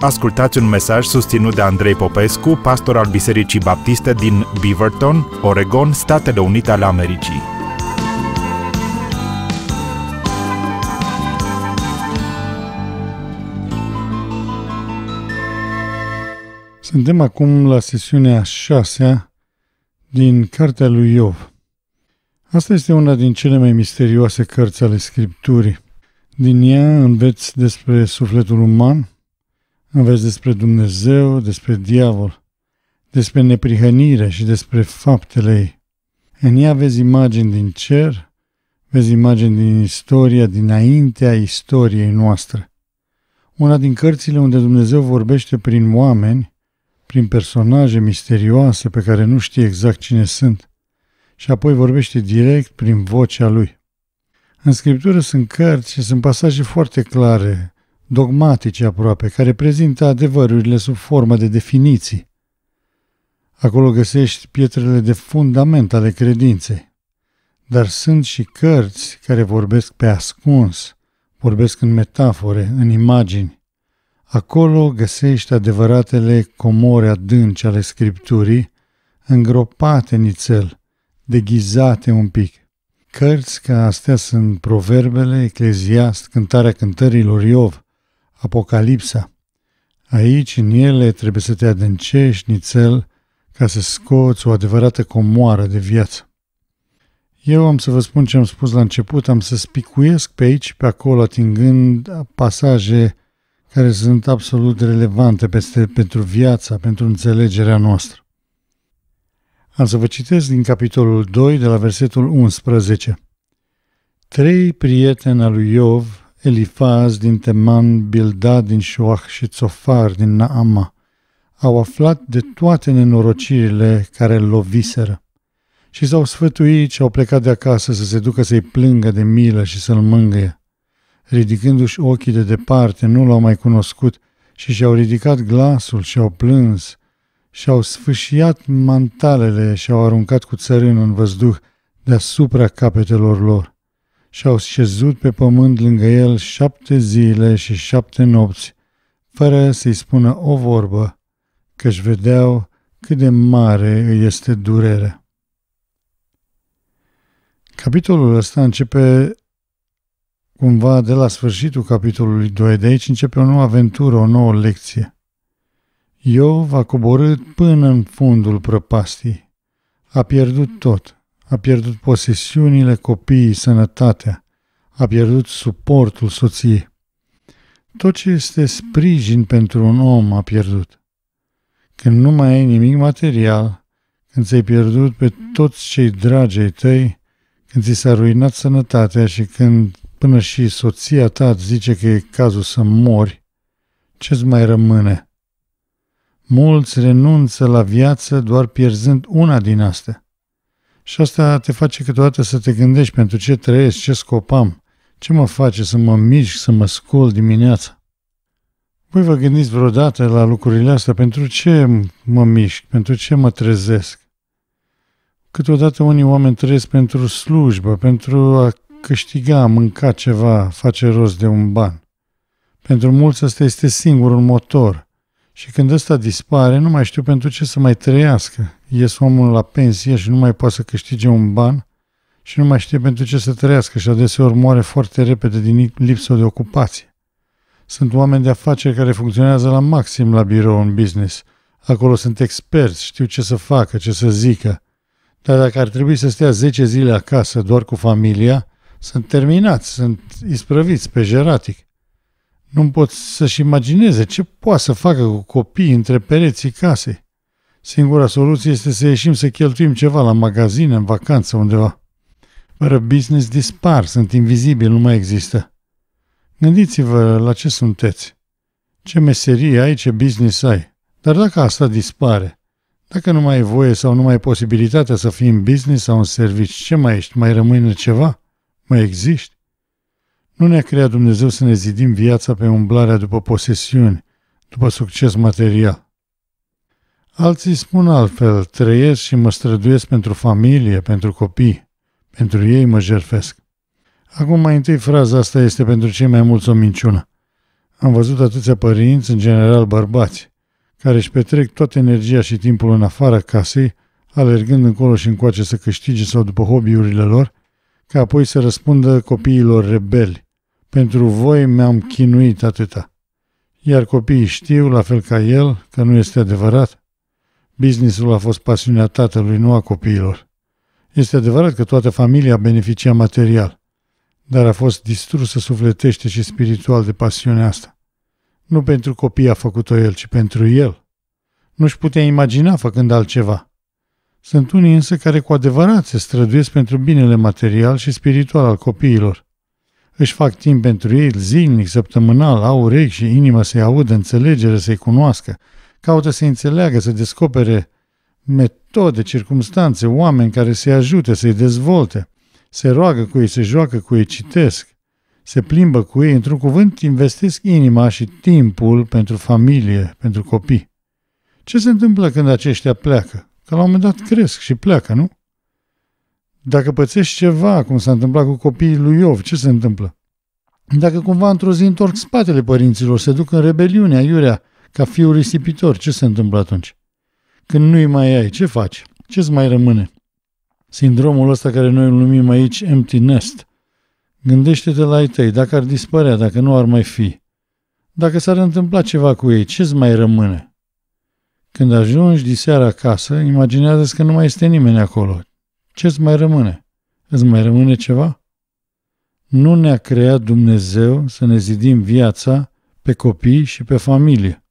ascultați un mesaj susținut de Andrei Popescu, pastor al Bisericii Baptiste din Beaverton, Oregon, Statele Unite ale Americii. Suntem acum la sesiunea 6 din Cartea lui Iov. Asta este una din cele mai misterioase cărți ale Scripturii. Din ea înveți despre sufletul uman, Înveți despre Dumnezeu, despre diavol, despre neprihănire și despre faptele ei. În ea vezi imagini din cer, vezi imagini din istoria, dinaintea istoriei noastre. Una din cărțile unde Dumnezeu vorbește prin oameni, prin personaje misterioase pe care nu știe exact cine sunt, și apoi vorbește direct prin vocea lui. În scriptură sunt cărți și sunt pasaje foarte clare dogmatice aproape, care prezintă adevărurile sub formă de definiții. Acolo găsești pietrele de fundament ale credinței. Dar sunt și cărți care vorbesc pe ascuns, vorbesc în metafore, în imagini. Acolo găsești adevăratele comore adânci ale Scripturii, îngropate nițel, deghizate un pic. Cărți ca astea sunt proverbele, Ecleziast, Cântarea Cântărilor Iov, Apocalipsa. Aici, în ele, trebuie să te adâncești nițel ca să scoți o adevărată comoară de viață. Eu am să vă spun ce am spus la început, am să spicuiesc pe aici, pe acolo, atingând pasaje care sunt absolut relevante peste, pentru viața, pentru înțelegerea noastră. Am să vă citesc din capitolul 2, de la versetul 11. Trei prieteni al lui Iov אליפז din תימן, bilda din Șuah și Țofar din Naama, au aflat de toate nenorocirile care îl loviseră și s-au sfătuit și au plecat de acasă să se ducă să-i plângă de milă și să-l mângâie. Ridicându-și ochii de departe, nu l-au mai cunoscut și și-au ridicat glasul și au plâns și-au sfâșiat mantalele și-au aruncat cu țărânul în văzduh deasupra capetelor lor și-au șezut pe pământ lângă el șapte zile și șapte nopți, fără să-i spună o vorbă, căci vedeau cât de mare îi este durerea. Capitolul ăsta începe cumva de la sfârșitul capitolului 2, de aici începe o nouă aventură, o nouă lecție. Iov a coborât până în fundul prăpastii. A pierdut tot a pierdut posesiunile, copiii, sănătatea, a pierdut suportul soției. Tot ce este sprijin pentru un om a pierdut. Când nu mai ai nimic material, când ți-ai pierdut pe toți cei dragi ai tăi, când ți s-a ruinat sănătatea și când până și soția ta îți zice că e cazul să mori, ce-ți mai rămâne? Mulți renunță la viață doar pierzând una din astea. Și asta te face câteodată să te gândești pentru ce trăiesc, ce scopam, ce mă face să mă mișc, să mă scol dimineața. Voi vă gândiți vreodată la lucrurile astea, pentru ce mă mișc, pentru ce mă trezesc. Câteodată unii oameni trăiesc pentru slujbă, pentru a câștiga, a mânca ceva, face rost de un ban. Pentru mulți ăsta este singurul motor – și când ăsta dispare, nu mai știu pentru ce să mai trăiască. Ies omul la pensie și nu mai poate să câștige un ban și nu mai știe pentru ce să trăiască și adeseori moare foarte repede din lipsă de ocupație. Sunt oameni de afaceri care funcționează la maxim la birou în business. Acolo sunt experți, știu ce să facă, ce să zică. Dar dacă ar trebui să stea 10 zile acasă doar cu familia, sunt terminați, sunt isprăviți pe jeratic. Nu pot să-și imagineze ce poate să facă cu copiii între pereții casei. Singura soluție este să ieșim să cheltuim ceva la magazine, în vacanță, undeva. Fără business dispar, sunt invizibil, nu mai există. Gândiți-vă la ce sunteți. Ce meserie ai, ce business ai. Dar dacă asta dispare, dacă nu mai ai voie sau nu mai ai posibilitatea să fii în business sau în servici, ce mai ești? Mai rămâne ceva? Mai existi? Nu ne-a creat Dumnezeu să ne zidim viața pe umblarea după posesiuni, după succes material. Alții spun altfel, trăiesc și mă străduiesc pentru familie, pentru copii. Pentru ei mă jerfesc. Acum mai întâi fraza asta este pentru cei mai mulți o minciună. Am văzut atâția părinți, în general bărbați, care își petrec toată energia și timpul în afara casei, alergând încolo și încoace să câștige sau după hobby-urile lor, ca apoi să răspundă copiilor rebeli, pentru voi mi-am chinuit atâta. Iar copiii știu, la fel ca el, că nu este adevărat. Businessul a fost pasiunea tatălui, nu a copiilor. Este adevărat că toată familia beneficia material, dar a fost distrusă sufletește și spiritual de pasiunea asta. Nu pentru copii a făcut-o el, ci pentru el. Nu-și putea imagina făcând altceva. Sunt unii însă care cu adevărat se străduiesc pentru binele material și spiritual al copiilor își fac timp pentru ei zilnic, săptămânal, au urechi și inimă să-i audă, înțelegere, să-i cunoască, caută să-i înțeleagă, să descopere metode, circumstanțe, oameni care să-i ajute, să-i dezvolte, se roagă cu ei, se joacă cu ei, citesc, se plimbă cu ei, într-un cuvânt investesc inima și timpul pentru familie, pentru copii. Ce se întâmplă când aceștia pleacă? Că la un moment dat cresc și pleacă, nu? Dacă pățești ceva, cum s-a întâmplat cu copiii lui Iov, ce se întâmplă? Dacă cumva într-o zi întorc spatele părinților, se duc în rebeliune, iurea, ca fiul risipitor, ce se întâmplă atunci? Când nu-i mai ai, ce faci? Ce-ți mai rămâne? Sindromul ăsta care noi îl numim aici empty nest. Gândește-te la ei tăi, dacă ar dispărea, dacă nu ar mai fi. Dacă s-ar întâmpla ceva cu ei, ce-ți mai rămâne? Când ajungi diseară acasă, imaginează-ți că nu mai este nimeni acolo. Ce-ți mai rămâne? Îți mai rămâne ceva? Nu ne-a creat Dumnezeu să ne zidim viața pe copii și pe familie.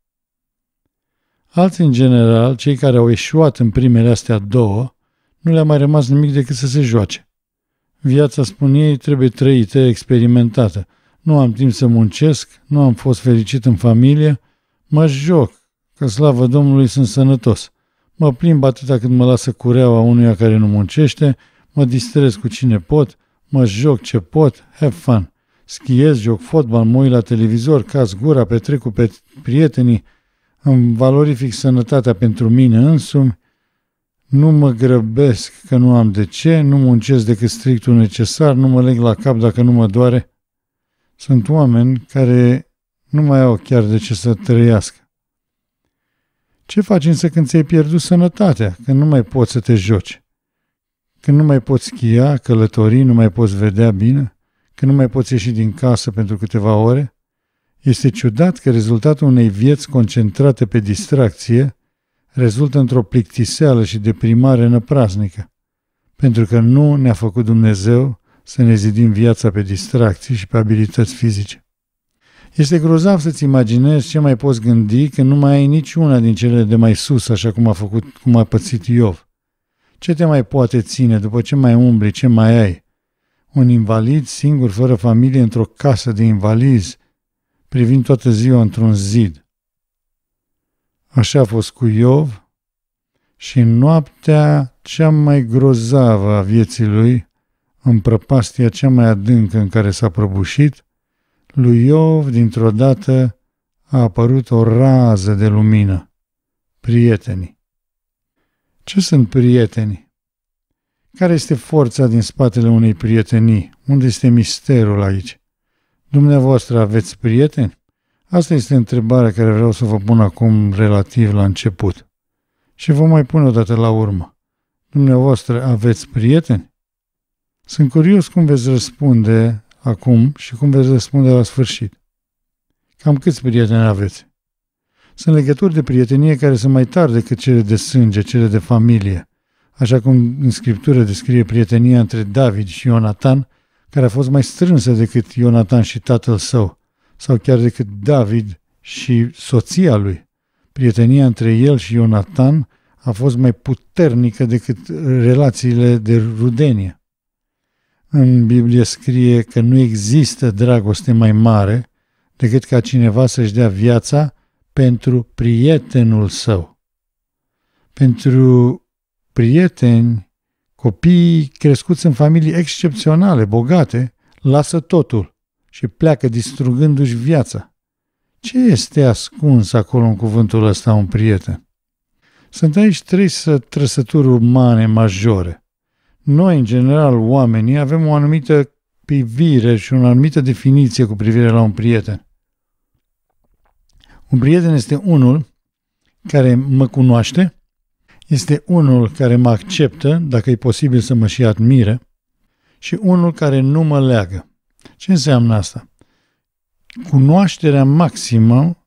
Alții, în general, cei care au ieșuat în primele astea două, nu le-a mai rămas nimic decât să se joace. Viața, spun ei, trebuie trăită, experimentată. Nu am timp să muncesc, nu am fost fericit în familie, mă joc, că slavă Domnului sunt sănătos. Mă plimb atâta când mă lasă cureaua unuia care nu muncește, mă distrez cu cine pot, mă joc ce pot, have fun. Schiez, joc fotbal, mă uit la televizor, caz gura, petrec cu pe prietenii, îmi valorific sănătatea pentru mine însumi, nu mă grăbesc că nu am de ce, nu muncesc decât strictul necesar, nu mă leg la cap dacă nu mă doare. Sunt oameni care nu mai au chiar de ce să trăiască. Ce faci însă când ți-ai pierdut sănătatea, când nu mai poți să te joci? Când nu mai poți schia, călători, nu mai poți vedea bine? Când nu mai poți ieși din casă pentru câteva ore? Este ciudat că rezultatul unei vieți concentrate pe distracție rezultă într-o plictiseală și deprimare năprasnică, pentru că nu ne-a făcut Dumnezeu să ne zidim viața pe distracții și pe abilități fizice. Este grozav să-ți imaginezi ce mai poți gândi când nu mai ai niciuna din cele de mai sus, așa cum a făcut, cum a pățit Iov. Ce te mai poate ține după ce mai umbli, ce mai ai? Un invalid singur, fără familie, într-o casă de invalizi, privind toată ziua într-un zid. Așa a fost cu Iov și noaptea cea mai grozavă a vieții lui, în prăpastia cea mai adâncă în care s-a prăbușit, lui Iov, dintr-o dată, a apărut o rază de lumină. Prietenii. Ce sunt prietenii? Care este forța din spatele unei prietenii? Unde este misterul aici? Dumneavoastră aveți prieteni? Asta este întrebarea care vreau să vă pun acum relativ la început. Și vă mai pun o dată la urmă. Dumneavoastră aveți prieteni? Sunt curios cum veți răspunde acum și cum veți răspunde la sfârșit. Cam câți prieteni aveți? Sunt legături de prietenie care sunt mai tari decât cele de sânge, cele de familie, așa cum în scriptură descrie prietenia între David și Ionatan, care a fost mai strânsă decât Ionatan și tatăl său, sau chiar decât David și soția lui. Prietenia între el și Ionatan a fost mai puternică decât relațiile de rudenie. În Biblie scrie că nu există dragoste mai mare decât ca cineva să-și dea viața pentru prietenul său. Pentru prieteni, copiii crescuți în familii excepționale, bogate, lasă totul și pleacă distrugându-și viața. Ce este ascuns acolo în cuvântul ăsta un prieten? Sunt aici trei trăsături umane majore. Noi, în general, oamenii, avem o anumită privire și o anumită definiție cu privire la un prieten. Un prieten este unul care mă cunoaște, este unul care mă acceptă, dacă e posibil să mă și admire, și unul care nu mă leagă. Ce înseamnă asta? Cunoașterea maximă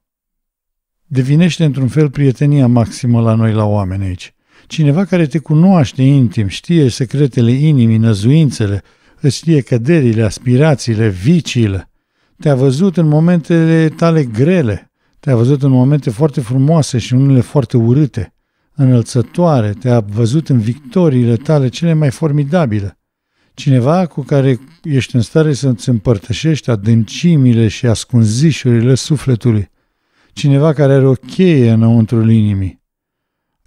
devinește într-un fel prietenia maximă la noi, la oameni aici. Cineva care te cunoaște intim, știe secretele inimii, năzuințele, îți știe căderile, aspirațiile, viciile. Te-a văzut în momentele tale grele, te-a văzut în momente foarte frumoase și unele foarte urâte, înălțătoare, te-a văzut în victoriile tale cele mai formidabile. Cineva cu care ești în stare să îți împărtășești adâncimile și ascunzișurile sufletului. Cineva care are o cheie înăuntru inimii.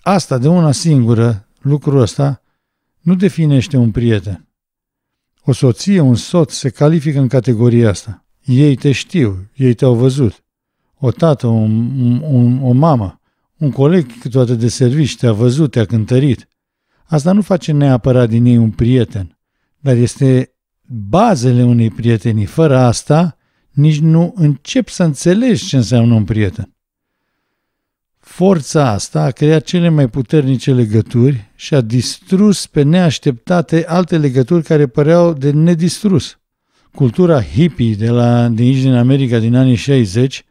Asta de una singură, lucrul ăsta, nu definește un prieten. O soție, un soț se califică în categoria asta. Ei te știu, ei te-au văzut. O tată, un, un, un, o mamă, un coleg câteodată de servici te-a văzut, te-a cântărit. Asta nu face neapărat din ei un prieten, dar este bazele unei prietenii. Fără asta, nici nu încep să înțelegi ce înseamnă un prieten. Forța asta a creat cele mai puternice legături și a distrus pe neașteptate alte legături care păreau de nedistrus. Cultura hippie de, la, de aici din America din anii 60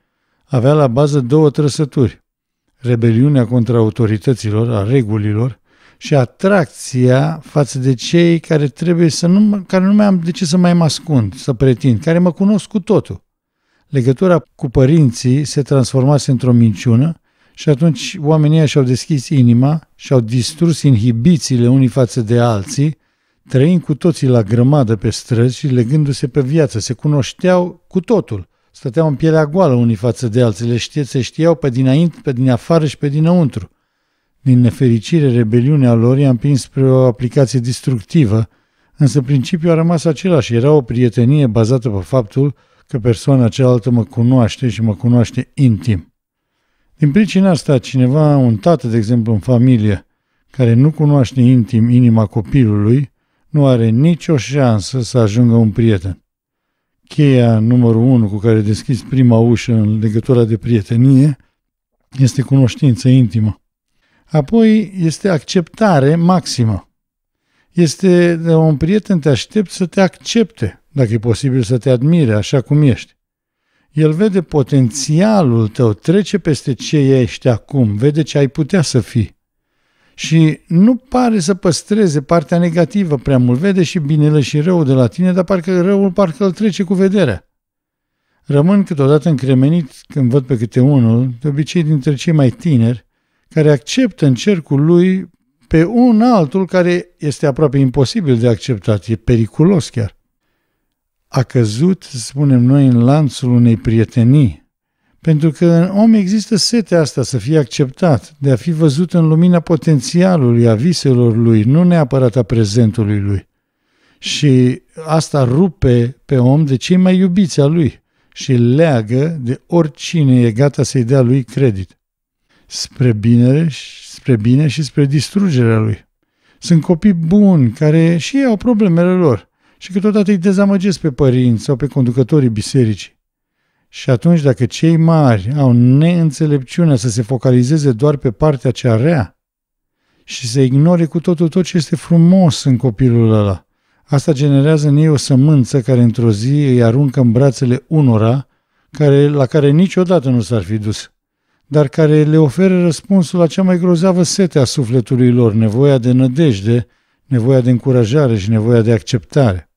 avea la bază două trăsături. Rebeliunea contra autorităților, a regulilor și atracția față de cei care trebuie să nu, care nu mai am de ce să mai mă ascund, să pretind, care mă cunosc cu totul. Legătura cu părinții se transformase într-o minciună și atunci oamenii ăia și-au deschis inima și-au distrus inhibițiile unii față de alții, trăind cu toții la grămadă pe străzi și legându-se pe viață, se cunoșteau cu totul. Stăteau în pielea goală unii față de alții, le știe, se știau pe dinainte, pe din afară și pe dinăuntru. Din nefericire, rebeliunea lor i-a împins spre o aplicație destructivă, însă principiul a rămas același. Era o prietenie bazată pe faptul că persoana cealaltă mă cunoaște și mă cunoaște intim. Din pricina asta, cineva, un tată, de exemplu, în familie, care nu cunoaște intim inima copilului, nu are nicio șansă să ajungă un prieten. Cheia numărul unu cu care deschizi prima ușă în legătura de prietenie este cunoștință intimă. Apoi este acceptare maximă. Este de un prieten te aștept să te accepte, dacă e posibil să te admire așa cum ești. El vede potențialul tău, trece peste ce ești acum, vede ce ai putea să fii. Și nu pare să păstreze partea negativă prea mult, vede și binele și răul de la tine, dar parcă răul parcă îl trece cu vederea. Rămân câteodată încremenit când văd pe câte unul, de obicei dintre cei mai tineri, care acceptă în cercul lui pe un altul care este aproape imposibil de acceptat, e periculos chiar a căzut, spunem noi, în lanțul unei prietenii. Pentru că în om există setea asta să fie acceptat, de a fi văzut în lumina potențialului, a viselor lui, nu neapărat a prezentului lui. Și asta rupe pe om de cei mai iubiți a lui și leagă de oricine e gata să-i dea lui credit. Spre binele, spre bine și spre distrugerea lui. Sunt copii buni care și ei au problemele lor – și câteodată îi dezamăgesc pe părinți sau pe conducătorii bisericii. Și atunci dacă cei mari au neînțelepciunea să se focalizeze doar pe partea cea rea și să ignore cu totul tot ce este frumos în copilul ăla, asta generează în ei o sămânță care într-o zi îi aruncă în brațele unora care, la care niciodată nu s-ar fi dus, dar care le oferă răspunsul la cea mai grozavă sete a sufletului lor, nevoia de nădejde, nevoia de încurajare și nevoia de acceptare.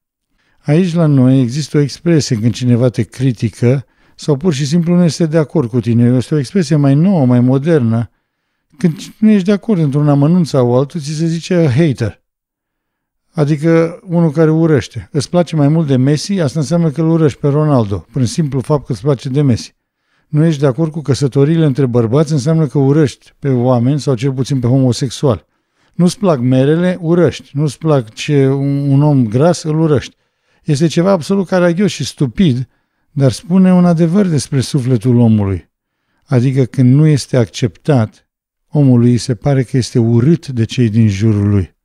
Aici la noi există o expresie când cineva te critică sau pur și simplu nu este de acord cu tine. Este o expresie mai nouă, mai modernă. Când nu ești de acord într-un amănunt sau altul, ți se zice hater. Adică unul care urăște. Îți place mai mult de Messi, asta înseamnă că îl urăști pe Ronaldo, prin simplu fapt că îți place de Messi. Nu ești de acord cu căsătoriile între bărbați, înseamnă că urăști pe oameni sau cel puțin pe homosexual. Nu-ți plac merele, urăști. Nu-ți plac ce un om gras, îl urăști. Este ceva absolut caragios și stupid, dar spune un adevăr despre sufletul omului. Adică când nu este acceptat, omului se pare că este urât de cei din jurul lui.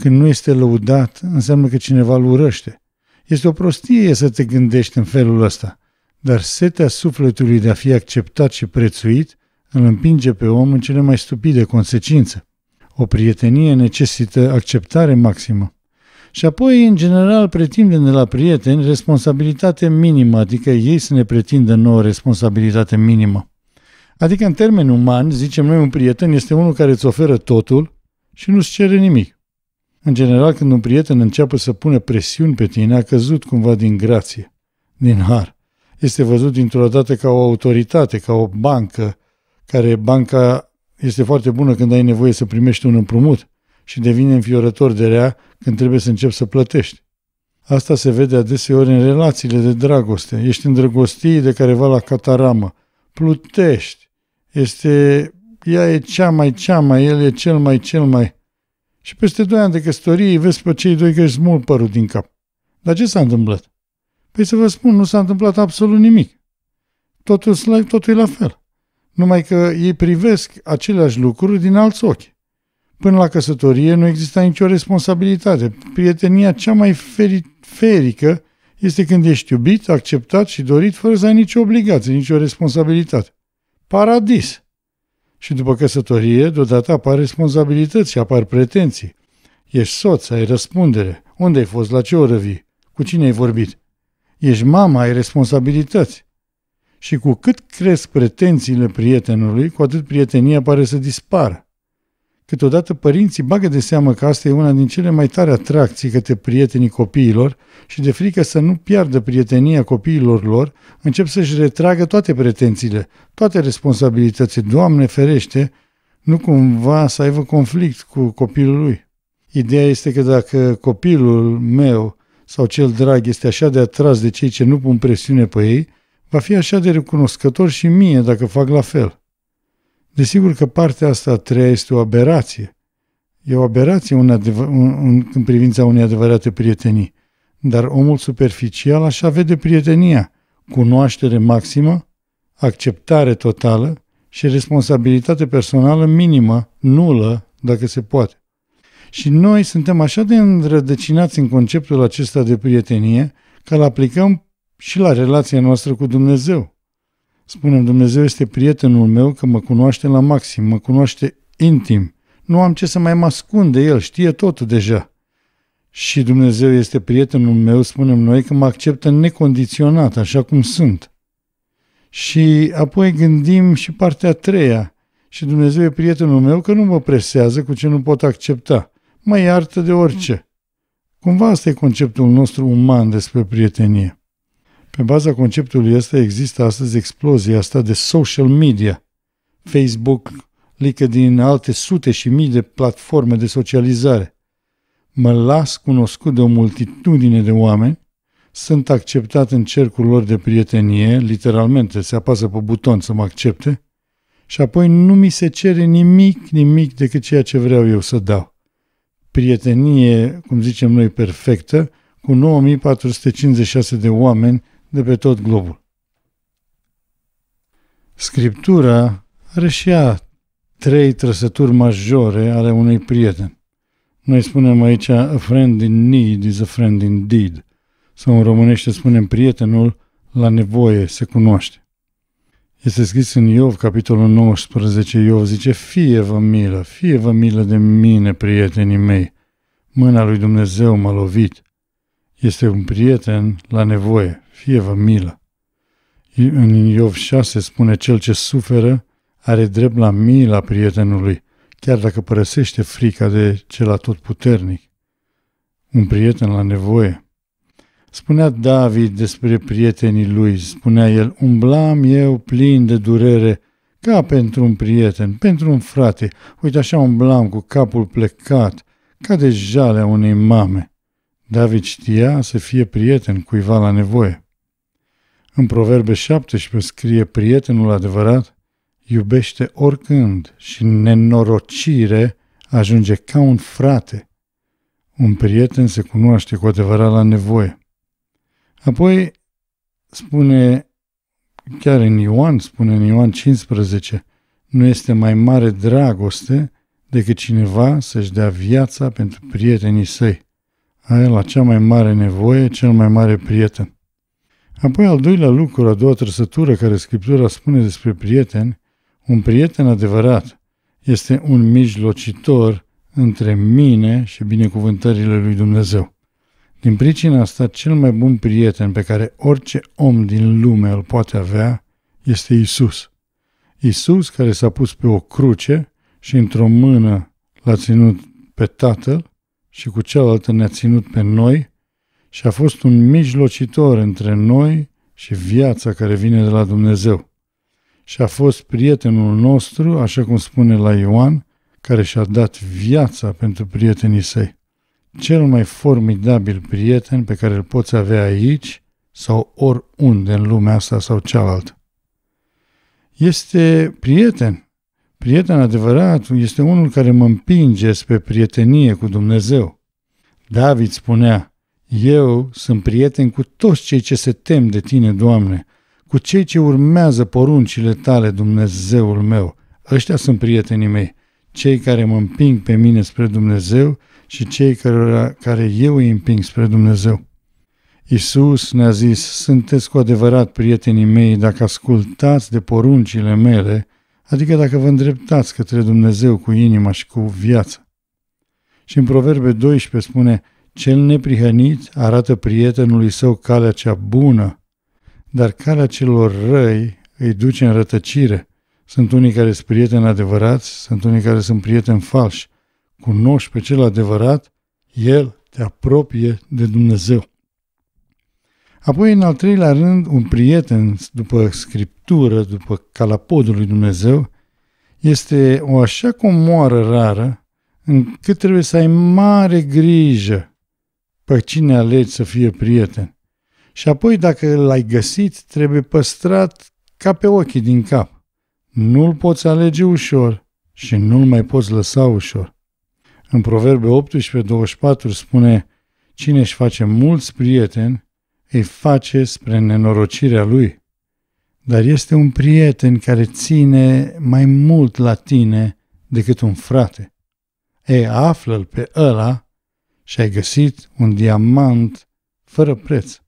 Când nu este lăudat, înseamnă că cineva îl urăște. Este o prostie să te gândești în felul ăsta, dar setea sufletului de a fi acceptat și prețuit îl împinge pe om în cele mai stupide consecințe. O prietenie necesită acceptare maximă. Și apoi, în general, pretindem de la prieteni responsabilitate minimă, adică ei să ne pretindă nouă responsabilitate minimă. Adică, în termeni umani, zicem noi, un prieten este unul care îți oferă totul și nu-ți cere nimic. În general, când un prieten înceapă să pună presiuni pe tine, a căzut cumva din grație, din har. Este văzut dintr-o dată ca o autoritate, ca o bancă, care banca este foarte bună când ai nevoie să primești un împrumut și devine înfiorător de rea când trebuie să începi să plătești. Asta se vede adeseori în relațiile de dragoste. Ești îndrăgostit de careva la cataramă. Plutești. Este... Ea e cea mai, cea mai, el e cel mai, cel mai... Și peste doi ani de căsătorie vezi pe cei doi că își smulg părul din cap. Dar ce s-a întâmplat? Păi să vă spun, nu s-a întâmplat absolut nimic. Totul, totul e la fel. Numai că ei privesc aceleași lucruri din alți ochi. Până la căsătorie nu exista nicio responsabilitate. Prietenia cea mai feri- ferică este când ești iubit, acceptat și dorit fără să ai nicio obligație, nicio responsabilitate. Paradis! Și după căsătorie, deodată apar responsabilități și apar pretenții. Ești soț, ai răspundere. Unde ai fost? La ce oră vii? Cu cine ai vorbit? Ești mama, ai responsabilități. Și cu cât cresc pretențiile prietenului, cu atât prietenia pare să dispară. Câteodată părinții bagă de seamă că asta e una din cele mai tare atracții către prietenii copiilor și de frică să nu piardă prietenia copiilor lor, încep să-și retragă toate pretențiile, toate responsabilitățile. Doamne ferește, nu cumva să aibă conflict cu copilul lui. Ideea este că dacă copilul meu sau cel drag este așa de atras de cei ce nu pun presiune pe ei, va fi așa de recunoscător și mie dacă fac la fel. Desigur că partea asta a treia este o aberație. E o aberație un adevă, un, un, în privința unei adevărate prietenii. Dar omul superficial așa vede prietenia. Cunoaștere maximă, acceptare totală și responsabilitate personală minimă, nulă, dacă se poate. Și noi suntem așa de înrădăcinați în conceptul acesta de prietenie că îl aplicăm și la relația noastră cu Dumnezeu. Spunem, Dumnezeu este prietenul meu că mă cunoaște la maxim, mă cunoaște intim. Nu am ce să mai mă ascund de el, știe totul deja. Și Dumnezeu este prietenul meu, spunem noi, că mă acceptă necondiționat, așa cum sunt. Și apoi gândim și partea a treia. Și Dumnezeu e prietenul meu că nu mă presează cu ce nu pot accepta. Mă iartă de orice. Cumva asta e conceptul nostru uman despre prietenie. Pe baza conceptului ăsta există astăzi explozia asta de social media. Facebook, LinkedIn, alte sute și mii de platforme de socializare. Mă las cunoscut de o multitudine de oameni, sunt acceptat în cercul lor de prietenie, literalmente se apasă pe buton să mă accepte, și apoi nu mi se cere nimic, nimic decât ceea ce vreau eu să dau. Prietenie, cum zicem noi, perfectă, cu 9456 de oameni de pe tot globul. Scriptura are și ea trei trăsături majore ale unui prieten. Noi spunem aici, a friend in need is a friend indeed. Sau în românește spunem, prietenul la nevoie se cunoaște. Este scris în Iov, capitolul 19, Iov zice, fie vă milă, fie vă milă de mine, prietenii mei. Mâna lui Dumnezeu m-a lovit. Este un prieten la nevoie fie-vă milă. În Iov 6 spune, cel ce suferă are drept la mila prietenului, chiar dacă părăsește frica de cel puternic, un prieten la nevoie. Spunea David despre prietenii lui, spunea el, umblam eu plin de durere ca pentru un prieten, pentru un frate. Uite așa umblam cu capul plecat, ca de jalea unei mame. David știa să fie prieten cuiva la nevoie. În Proverbe 17 scrie, prietenul adevărat iubește oricând și nenorocire ajunge ca un frate. Un prieten se cunoaște cu adevărat la nevoie. Apoi spune, chiar în Ioan, spune în Ioan 15, nu este mai mare dragoste decât cineva să-și dea viața pentru prietenii săi. Aia la cea mai mare nevoie, cel mai mare prieten. Apoi al doilea lucru, a doua trăsătură care Scriptura spune despre prieteni, un prieten adevărat este un mijlocitor între mine și binecuvântările lui Dumnezeu. Din pricina asta, cel mai bun prieten pe care orice om din lume îl poate avea este Isus. Isus care s-a pus pe o cruce și într-o mână l-a ținut pe Tatăl și cu cealaltă ne-a ținut pe noi și a fost un mijlocitor între noi și viața care vine de la Dumnezeu. Și a fost prietenul nostru, așa cum spune la Ioan, care și-a dat viața pentru prietenii săi. Cel mai formidabil prieten pe care îl poți avea aici sau oriunde în lumea asta sau cealaltă. Este prieten. Prieten adevărat este unul care mă împinge spre prietenie cu Dumnezeu. David spunea, eu sunt prieten cu toți cei ce se tem de tine, Doamne, cu cei ce urmează poruncile tale, Dumnezeul meu. Ăștia sunt prietenii mei, cei care mă împing pe mine spre Dumnezeu și cei care, care eu îi împing spre Dumnezeu. Isus ne-a zis, sunteți cu adevărat prietenii mei dacă ascultați de poruncile mele, adică dacă vă îndreptați către Dumnezeu cu inima și cu viața. Și în Proverbe 12 spune, cel neprihănit arată prietenului său calea cea bună, dar calea celor răi îi duce în rătăcire. Sunt unii care sunt prieteni adevărați, sunt unii care sunt prieteni falși. Cunoști pe cel adevărat, el te apropie de Dumnezeu. Apoi, în al treilea rând, un prieten, după scriptură, după calapodul lui Dumnezeu, este o așa comoară rară încât trebuie să ai mare grijă pe cine alegi să fie prieten. Și apoi, dacă l-ai găsit, trebuie păstrat ca pe ochii din cap. Nu-l poți alege ușor și nu-l mai poți lăsa ușor. În Proverbe 18-24 spune, Cine își face mulți prieteni, îi face spre nenorocirea lui. Dar este un prieten care ține mai mult la tine decât un frate. Ei, află-l pe ăla și ai găsit un diamant fără preț.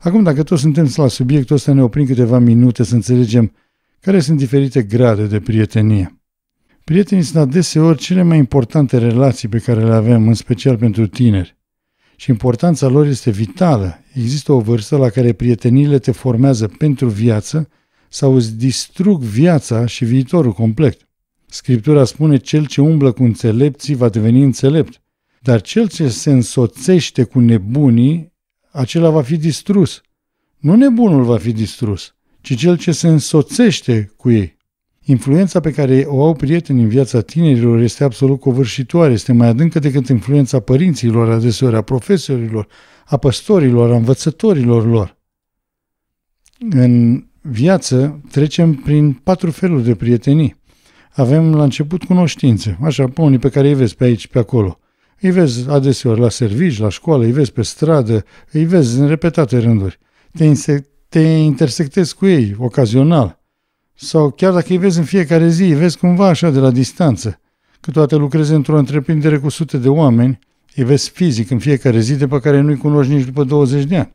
Acum, dacă toți suntem la subiectul ăsta, ne oprim câteva minute să înțelegem care sunt diferite grade de prietenie. Prietenii sunt adeseori cele mai importante relații pe care le avem, în special pentru tineri. Și importanța lor este vitală. Există o vârstă la care prieteniile te formează pentru viață sau îți distrug viața și viitorul complet. Scriptura spune, cel ce umblă cu înțelepții va deveni înțelept. Dar cel ce se însoțește cu nebunii, acela va fi distrus. Nu nebunul va fi distrus, ci cel ce se însoțește cu ei. Influența pe care o au prietenii în viața tinerilor este absolut covârșitoare, este mai adâncă decât influența părinților, adeseori a profesorilor, a păstorilor, a învățătorilor lor. În viață trecem prin patru feluri de prietenii. Avem la început cunoștințe, așa, pe unii pe care îi vezi pe aici, pe acolo. Îi vezi adeseori la servici, la școală, îi vezi pe stradă, îi vezi în repetate rânduri. Te, inse- te intersectezi cu ei, ocazional. Sau chiar dacă îi vezi în fiecare zi, îi vezi cumva așa de la distanță. Câteodată lucrezi într-o întreprindere cu sute de oameni, îi vezi fizic în fiecare zi de pe care nu-i cunoști nici după 20 de ani.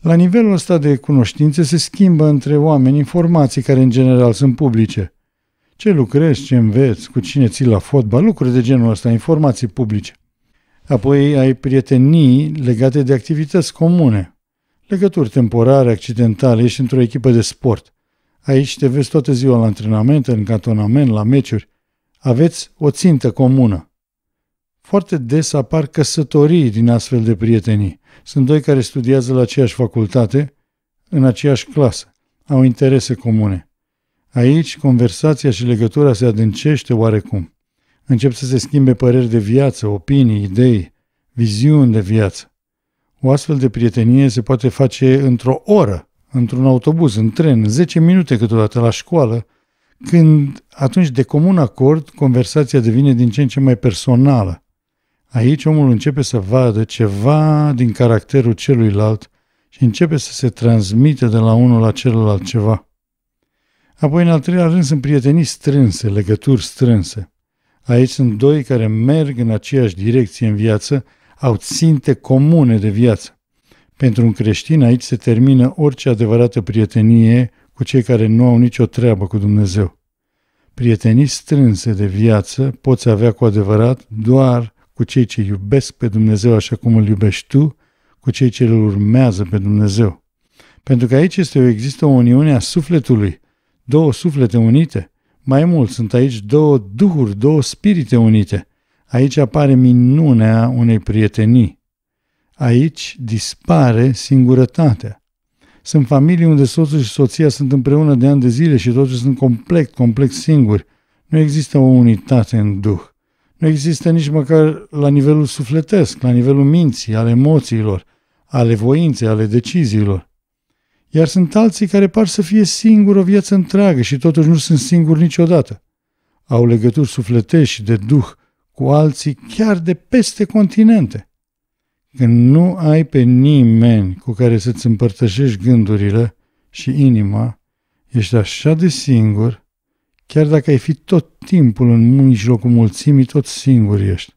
La nivelul ăsta de cunoștințe se schimbă între oameni informații care în general sunt publice – ce lucrezi, ce înveți, cu cine ții la fotbal, lucruri de genul ăsta, informații publice. Apoi ai prietenii legate de activități comune, legături temporare, accidentale, ești într-o echipă de sport. Aici te vezi toată ziua la antrenamente, în cantonament, la meciuri. Aveți o țintă comună. Foarte des apar căsătorii din astfel de prietenii. Sunt doi care studiază la aceeași facultate, în aceeași clasă, au interese comune. Aici, conversația și legătura se adâncește oarecum. Încep să se schimbe păreri de viață, opinii, idei, viziuni de viață. O astfel de prietenie se poate face într-o oră, într-un autobuz, în tren, 10 minute câteodată la școală, când atunci de comun acord conversația devine din ce în ce mai personală. Aici omul începe să vadă ceva din caracterul celuilalt și începe să se transmită de la unul la celălalt ceva. Apoi, în al treilea rând, sunt prietenii strânse, legături strânse. Aici sunt doi care merg în aceeași direcție în viață, au ținte comune de viață. Pentru un creștin aici se termină orice adevărată prietenie cu cei care nu au nicio treabă cu Dumnezeu. Prietenii strânse de viață poți avea cu adevărat doar cu cei ce iubesc pe Dumnezeu așa cum îl iubești tu, cu cei ce îl urmează pe Dumnezeu. Pentru că aici este, există o uniune a sufletului, două suflete unite. Mai mult, sunt aici două duhuri, două spirite unite. Aici apare minunea unei prietenii. Aici dispare singurătatea. Sunt familii unde soțul și soția sunt împreună de ani de zile și totuși sunt complet, complet singuri. Nu există o unitate în duh. Nu există nici măcar la nivelul sufletesc, la nivelul minții, al emoțiilor, ale voinței, ale deciziilor. Iar sunt alții care par să fie singuri o viață întreagă și totuși nu sunt singuri niciodată. Au legături sufletești de duh cu alții chiar de peste continente. Când nu ai pe nimeni cu care să-ți împărtășești gândurile și inima, ești așa de singur, chiar dacă ai fi tot timpul în mijlocul mulțimii, tot singur ești.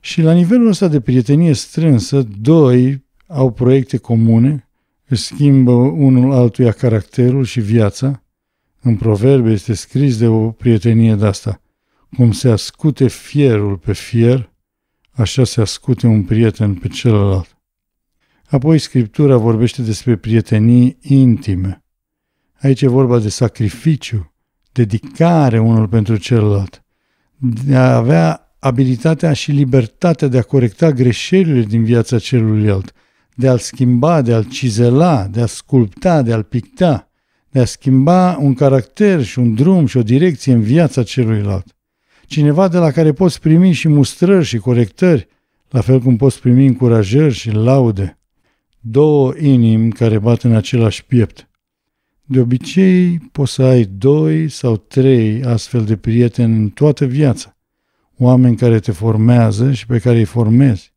Și la nivelul ăsta de prietenie strânsă, doi au proiecte comune, își schimbă unul altuia caracterul și viața. În proverbe este scris de o prietenie de asta. Cum se ascute fierul pe fier, așa se ascute un prieten pe celălalt. Apoi Scriptura vorbește despre prietenii intime. Aici e vorba de sacrificiu, dedicare unul pentru celălalt, de a avea abilitatea și libertatea de a corecta greșelile din viața celuilalt – de a-l schimba, de a-l cizela, de a sculpta, de a-l picta, de a schimba un caracter și un drum și o direcție în viața celuilalt. Cineva de la care poți primi și mustrări și corectări, la fel cum poți primi încurajări și laude. Două inimi care bat în același piept. De obicei, poți să ai doi sau trei astfel de prieteni în toată viața, oameni care te formează și pe care îi formezi.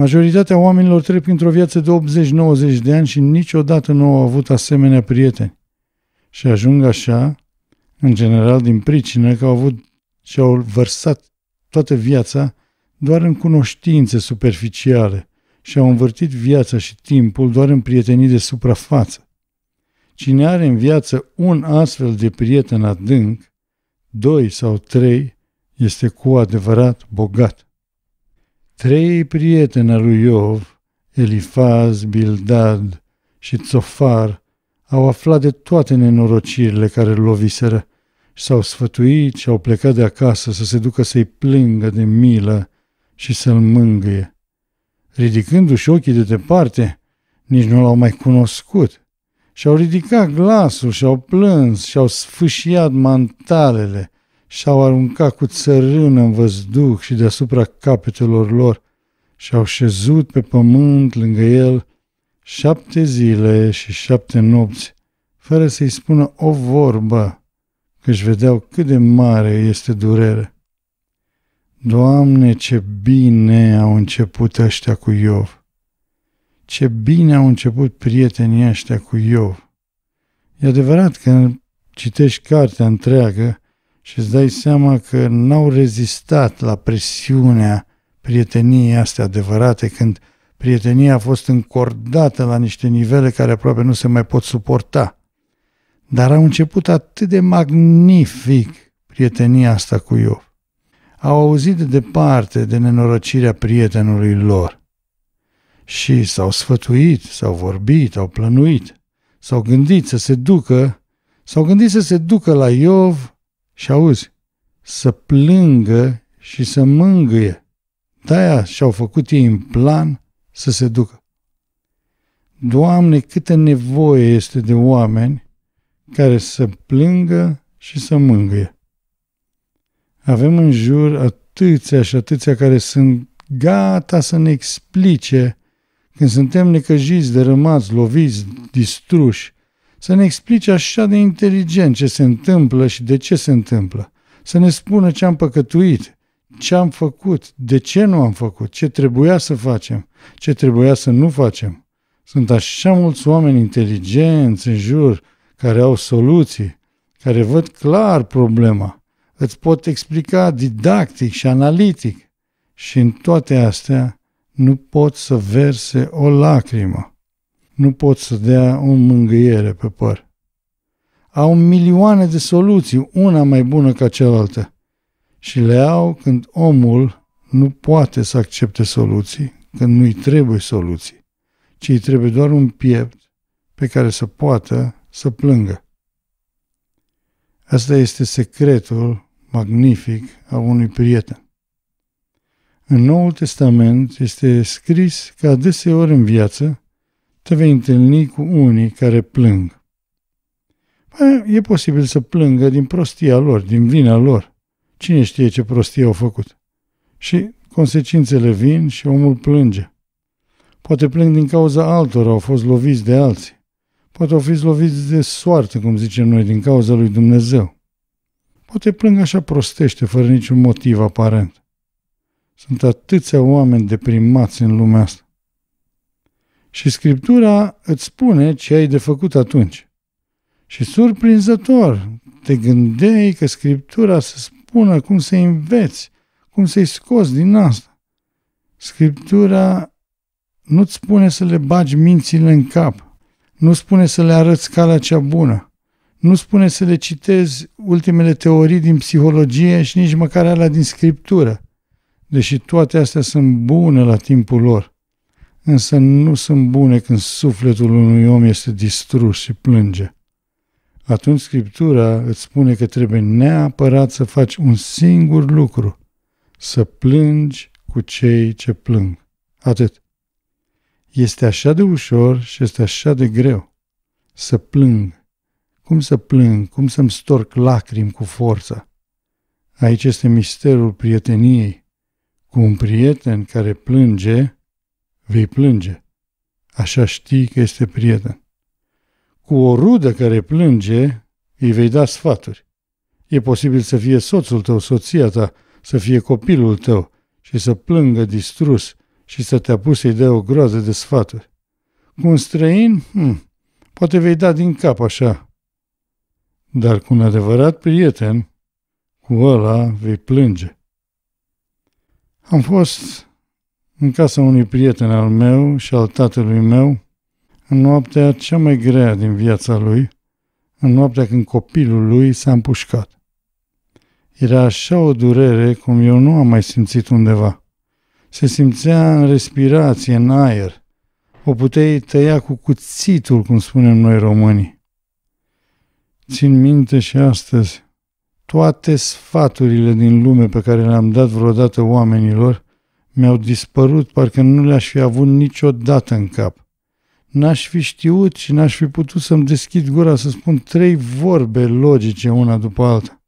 Majoritatea oamenilor trec printr-o viață de 80-90 de ani și niciodată nu au avut asemenea prieteni. Și ajung așa, în general din pricină că au avut și au vărsat toată viața doar în cunoștințe superficiale și au învârtit viața și timpul doar în prietenii de suprafață. Cine are în viață un astfel de prieten adânc, doi sau trei, este cu adevărat bogat. Trei prieteni al lui Iov, Elifaz, Bildad și Tsofar, au aflat de toate nenorocirile care loviseră și s-au sfătuit și au plecat de acasă să se ducă să-i plângă de milă și să-l mângâie. Ridicându-și ochii de departe, nici nu l-au mai cunoscut și-au ridicat glasul și-au plâns și-au sfâșiat mantalele și-au aruncat cu țărână în văzduh și deasupra capetelor lor și au șezut pe pământ lângă el șapte zile și șapte nopți, fără să-i spună o vorbă, că își vedeau cât de mare este durerea. Doamne, ce bine au început ăștia cu Iov! Ce bine au început prietenii ăștia cu Iov! E adevărat că citești cartea întreagă și îți dai seama că n-au rezistat la presiunea prieteniei astea adevărate când prietenia a fost încordată la niște nivele care aproape nu se mai pot suporta. Dar au început atât de magnific prietenia asta cu Iov. Au auzit de departe de nenorocirea prietenului lor și s-au sfătuit, s-au vorbit, au plănuit, s-au gândit să se ducă, s-au gândit să se ducă la Iov și auzi, să plângă și să mângâie. De-aia și-au făcut ei în plan să se ducă. Doamne, câtă nevoie este de oameni care să plângă și să mângâie. Avem în jur atâția și atâția care sunt gata să ne explice când suntem necăjiți, dărâmați, loviți, distruși, să ne explice așa de inteligent ce se întâmplă și de ce se întâmplă, să ne spună ce am păcătuit, ce am făcut, de ce nu am făcut, ce trebuia să facem, ce trebuia să nu facem. Sunt așa mulți oameni inteligenți în jur care au soluții, care văd clar problema, îți pot explica didactic și analitic. Și în toate astea nu pot să verse o lacrimă nu pot să dea o mângâiere pe păr. Au milioane de soluții, una mai bună ca cealaltă. Și le au când omul nu poate să accepte soluții, când nu-i trebuie soluții, ci îi trebuie doar un piept pe care să poată să plângă. Asta este secretul magnific a unui prieten. În Noul Testament este scris că adeseori în viață te vei întâlni cu unii care plâng. e posibil să plângă din prostia lor, din vina lor. Cine știe ce prostie au făcut? Și consecințele vin și omul plânge. Poate plâng din cauza altora, au fost loviți de alții. Poate au fost loviți de soartă, cum zicem noi, din cauza lui Dumnezeu. Poate plâng așa prostește, fără niciun motiv aparent. Sunt atâția oameni deprimați în lumea asta. Și Scriptura îți spune ce ai de făcut atunci. Și surprinzător, te gândeai că Scriptura să spună cum să înveți, cum să-i scoți din asta. Scriptura nu-ți spune să le bagi mințile în cap, nu spune să le arăți calea cea bună, nu spune să le citezi ultimele teorii din psihologie și nici măcar alea din scriptură, deși toate astea sunt bune la timpul lor însă nu sunt bune când sufletul unui om este distrus și plânge. Atunci Scriptura îți spune că trebuie neapărat să faci un singur lucru, să plângi cu cei ce plâng. Atât. Este așa de ușor și este așa de greu să plâng. Cum să plâng? Cum să-mi storc lacrimi cu forță? Aici este misterul prieteniei. Cu un prieten care plânge, Vei plânge. Așa știi că este prieten. Cu o rudă care plânge, îi vei da sfaturi. E posibil să fie soțul tău, soția ta, să fie copilul tău și să plângă distrus și să te apuse să-i dea o groază de sfaturi. Cu un străin, hmm, poate vei da din cap așa. Dar cu un adevărat prieten, cu ăla vei plânge. Am fost în casa unui prieten al meu și al tatălui meu, în noaptea cea mai grea din viața lui, în noaptea când copilul lui s-a împușcat. Era așa o durere cum eu nu am mai simțit undeva. Se simțea în respirație, în aer. O puteai tăia cu cuțitul, cum spunem noi românii. Țin minte și astăzi toate sfaturile din lume pe care le-am dat vreodată oamenilor – mi-au dispărut, parcă nu le-aș fi avut niciodată în cap. N-aș fi știut și n-aș fi putut să-mi deschid gura să spun trei vorbe logice una după alta.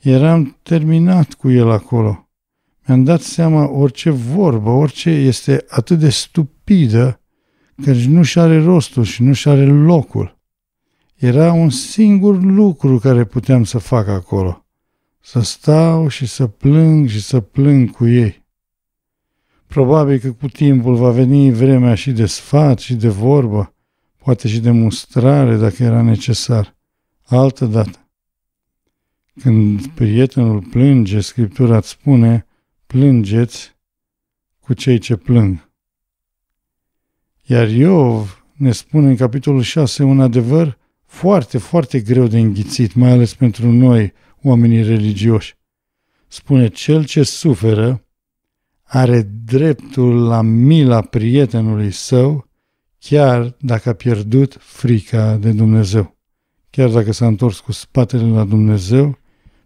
Eram terminat cu el acolo. Mi-am dat seama orice vorbă, orice este atât de stupidă că nu-și are rostul și nu-și are locul. Era un singur lucru care puteam să fac acolo. Să stau și să plâng și să plâng cu ei. Probabil că cu timpul va veni vremea și de sfat și de vorbă, poate și de mustrare dacă era necesar, altă dată. Când prietenul plânge, Scriptura îți spune, plângeți cu cei ce plâng. Iar Iov ne spune în capitolul 6 un adevăr foarte, foarte greu de înghițit, mai ales pentru noi, oamenii religioși. Spune, cel ce suferă are dreptul la mila prietenului său, chiar dacă a pierdut frica de Dumnezeu. Chiar dacă s-a întors cu spatele la Dumnezeu,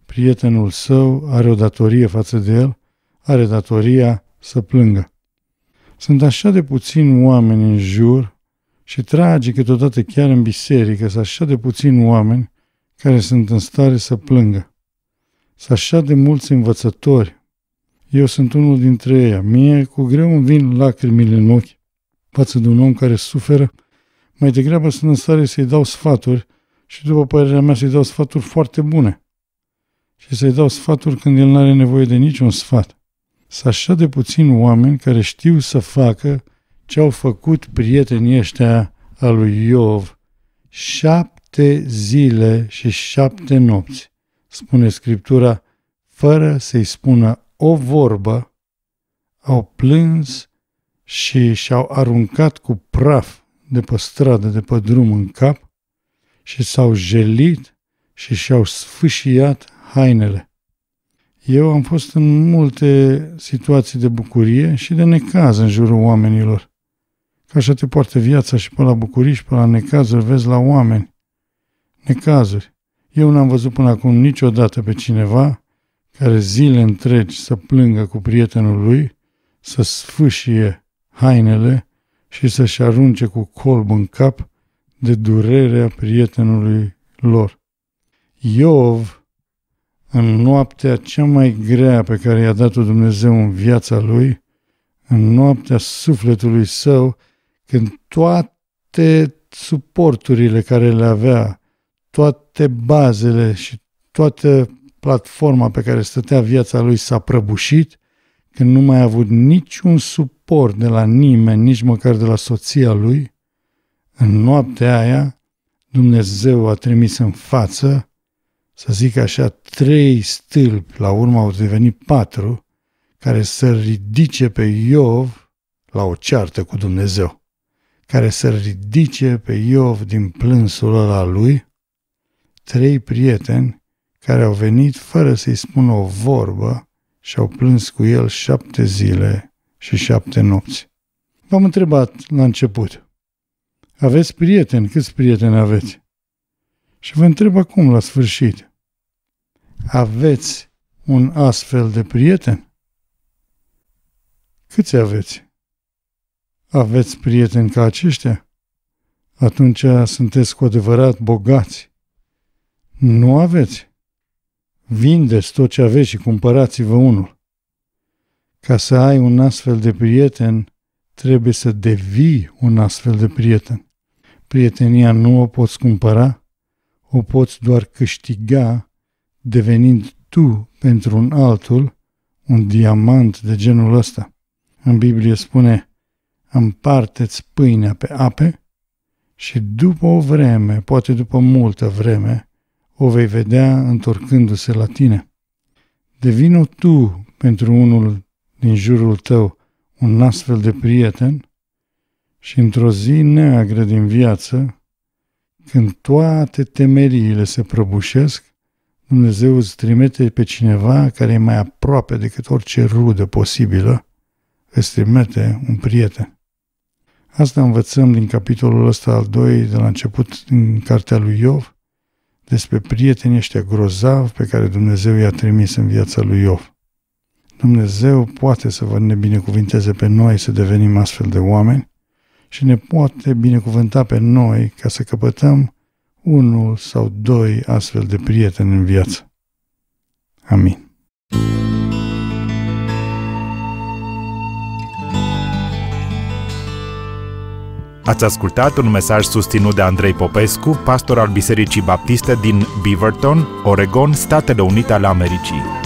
prietenul său are o datorie față de el, are datoria să plângă. Sunt așa de puțini oameni în jur și tragic câteodată chiar în biserică sunt așa de puțini oameni care sunt în stare să plângă. Sunt așa de mulți învățători, eu sunt unul dintre ei. Mie cu greu îmi vin lacrimile în ochi față de un om care suferă. Mai degrabă sunt în stare să-i dau sfaturi și, după părerea mea, să-i dau sfaturi foarte bune. Și să-i dau sfaturi când el nu are nevoie de niciun sfat. să așa de puțin oameni care știu să facă ce au făcut prietenii ăștia a lui Iov. Șapte zile și șapte nopți, spune Scriptura, fără să-i spună o vorbă, au plâns și și-au aruncat cu praf de pe stradă, de pe drum în cap și s-au jelit și și-au sfâșiat hainele. Eu am fost în multe situații de bucurie și de necaz în jurul oamenilor. Ca așa te poartă viața și pe la bucurii și pe la necazuri vezi la oameni. Necazuri. Eu n-am văzut până acum niciodată pe cineva care zile întregi să plângă cu prietenul lui, să sfâșie hainele și să-și arunce cu colb în cap de durerea prietenului lor. Iov, în noaptea cea mai grea pe care i-a dat-o Dumnezeu în viața lui, în noaptea sufletului său, când toate suporturile care le avea, toate bazele și toată Platforma pe care stătea viața lui s-a prăbușit când nu mai a avut niciun suport de la nimeni, nici măcar de la soția lui. În noaptea aia, Dumnezeu a trimis în față, să zic așa, trei stâlpi, la urmă au devenit patru, care să ridice pe Iov la o ceartă cu Dumnezeu, care să ridice pe Iov din plânsul ăla lui, trei prieteni care au venit fără să-i spună o vorbă și au plâns cu el șapte zile și șapte nopți. V-am întrebat la început. Aveți prieteni? Câți prieteni aveți? Și vă întreb acum, la sfârșit. Aveți un astfel de prieten? Câți aveți? Aveți prieteni ca aceștia? Atunci sunteți cu adevărat bogați. Nu aveți. Vindeți tot ce aveți și cumpărați-vă unul. Ca să ai un astfel de prieten, trebuie să devii un astfel de prieten. Prietenia nu o poți cumpăra, o poți doar câștiga, devenind tu pentru un altul un diamant de genul ăsta. În Biblie spune, împarteți pâinea pe ape și după o vreme, poate după multă vreme, o vei vedea întorcându-se la tine. Devino tu pentru unul din jurul tău un astfel de prieten și într-o zi neagră din viață, când toate temeriile se prăbușesc, Dumnezeu îți trimite pe cineva care e mai aproape decât orice rudă posibilă, îți trimite un prieten. Asta învățăm din capitolul ăsta al 2 de la început din cartea lui Iov, despre prietenii ăștia grozavi pe care Dumnezeu i-a trimis în viața lui Iov. Dumnezeu poate să vă ne binecuvinteze pe noi să devenim astfel de oameni și ne poate binecuvânta pe noi ca să căpătăm unul sau doi astfel de prieteni în viață. Amin. thank you Ați ascultat un mesaj susținut de Andrei Popescu, pastor al Bisericii Baptiste din Beaverton, Oregon, Statele Unite ale Americii.